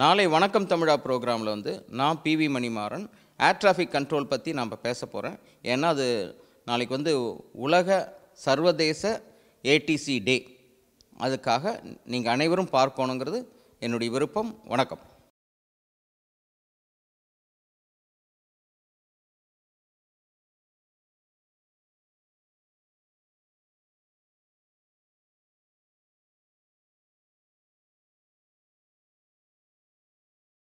நாளை வணக்கம் தமிழா ப்ரோக்ராமில் வந்து நான் P V Manimaran air traffic control பற்றி நாம் பேச போகிறேன் ஏன்னா அது நாளைக்கு வந்து உலக சர்வதேச ஏடிசி டே அதுக்காக நீங்கள் அனைவரும் பார்க்கணுங்கிறது என்னுடைய விருப்பம் வணக்கம்